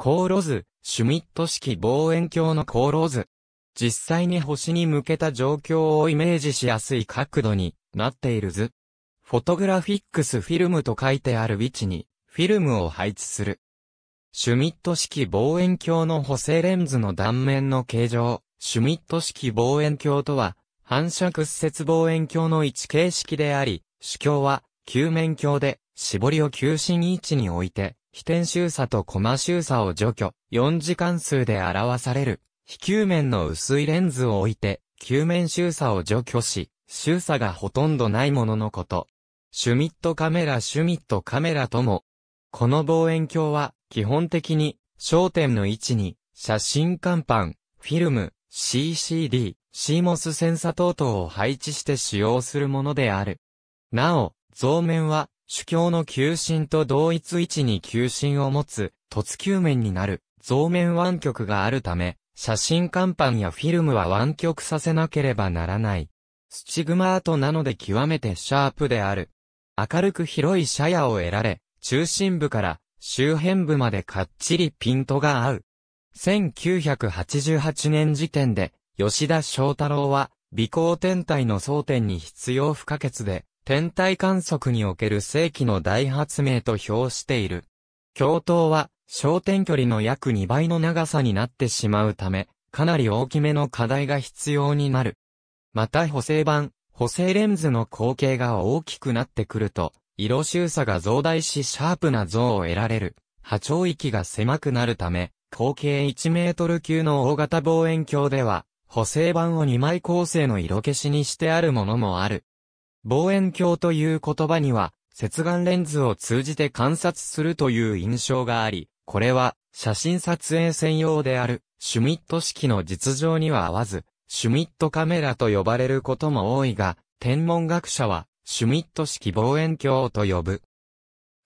航路図、シュミット式望遠鏡の航路図。実際に星に向けた状況をイメージしやすい角度になっている図。フォトグラフィックスフィルムと書いてある位置にフィルムを配置する。シュミット式望遠鏡の補正レンズの断面の形状。シュミット式望遠鏡とは反射屈折望遠鏡の位置形式であり、主鏡は球面鏡で絞りを球心位置に置いて非点周差とコマ周差を除去、4次関数で表される、非球面の薄いレンズを置いて、球面周差を除去し、周差がほとんどないもののこと。シュミットカメラシュミットカメラとも、この望遠鏡は、基本的に、焦点の位置に、写真看板、フィルム、CCD、CMOS センサ等々を配置して使用するものである。なお、像面は、主教の急心と同一位置に急心を持つ、突球面になる、増面湾曲があるため、写真看板やフィルムは湾曲させなければならない。スチグマアートなので極めてシャープである。明るく広い車屋を得られ、中心部から周辺部までかっちりピントが合う。1988年時点で、吉田翔太郎は、微光天体の争点に必要不可欠で、天体観測における世紀の大発明と評している。教頭は、焦点距離の約2倍の長さになってしまうため、かなり大きめの課題が必要になる。また補正版、補正レンズの光景が大きくなってくると、色周差が増大しシャープな像を得られる。波長域が狭くなるため、口径1メートル級の大型望遠鏡では、補正版を2枚構成の色消しにしてあるものもある。望遠鏡という言葉には、接眼レンズを通じて観察するという印象があり、これは写真撮影専用であるシュミット式の実情には合わず、シュミットカメラと呼ばれることも多いが、天文学者はシュミット式望遠鏡と呼ぶ。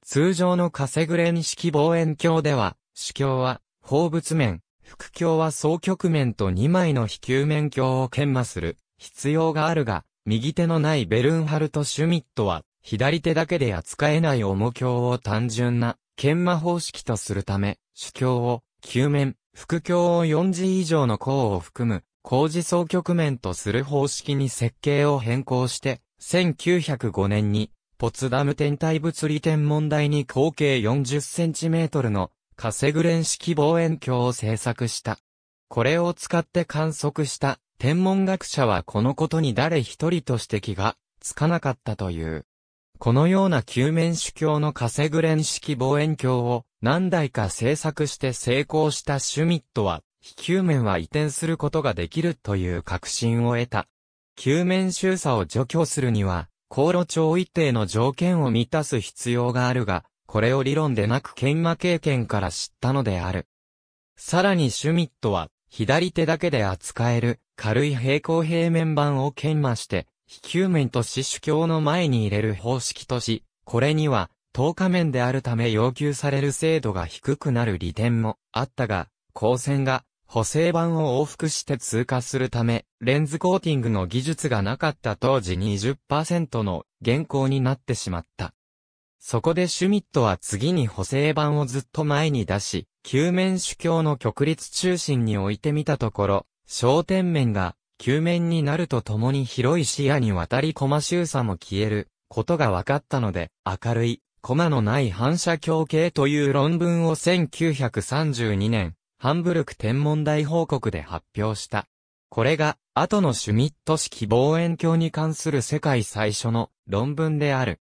通常のカセグレン式望遠鏡では、主鏡は放物面、副鏡は双極面と2枚の非球面鏡を研磨する必要があるが、右手のないベルンハルト・シュミットは、左手だけで扱えない重鏡を単純な、研磨方式とするため、主鏡を、球面、副鏡を 4G 以上の項を含む、工事総局面とする方式に設計を変更して、1905年に、ポツダム天体物理天文台に口径 40cm のカセグレン式望遠鏡を製作した。これを使って観測した天文学者はこのことに誰一人として気がつかなかったという。このような球面主教のカセグレン式望遠鏡を何台か製作して成功したシュミットは、非球面は移転することができるという確信を得た。球面周差を除去するには、航路長一定の条件を満たす必要があるが、これを理論でなく研磨経験から知ったのである。さらにシュミットは、左手だけで扱える軽い平行平面板を研磨して、非球面と四主教の前に入れる方式とし、これには、等価面であるため要求される精度が低くなる利点もあったが、光線が補正板を往復して通過するため、レンズコーティングの技術がなかった当時20%の現行になってしまった。そこでシュミットは次に補正板をずっと前に出し、球面主教の極立中心に置いてみたところ、焦点面が球面になるとともに広い視野にわたりコマ周差も消えることが分かったので、明るい、コマのない反射鏡系という論文を1932年、ハンブルク天文台報告で発表した。これが、後のシュミット式望遠鏡に関する世界最初の論文である。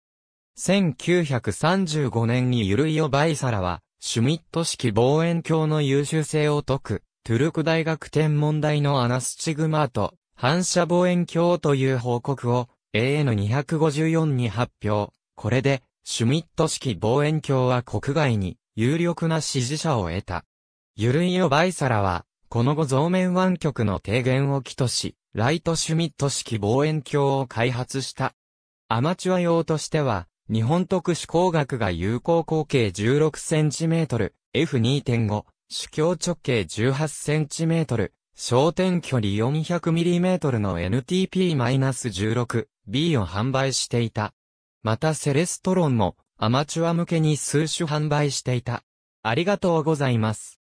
1935年にユルイオ・バイサラは、シュミット式望遠鏡の優秀性を解く、トゥルク大学天文台のアナスチグマート、反射望遠鏡という報告を AN254 に発表。これで、シュミット式望遠鏡は国外に有力な支持者を得た。ユルイオ・バイサラは、この後増面湾曲の提言を起とし、ライトシュミット式望遠鏡を開発した。アマチュア用としては、日本特殊工学が有効口径 16cm、F2.5、主強直径 18cm、焦点距離 400mm の NTP-16、B を販売していた。またセレストロンもアマチュア向けに数種販売していた。ありがとうございます。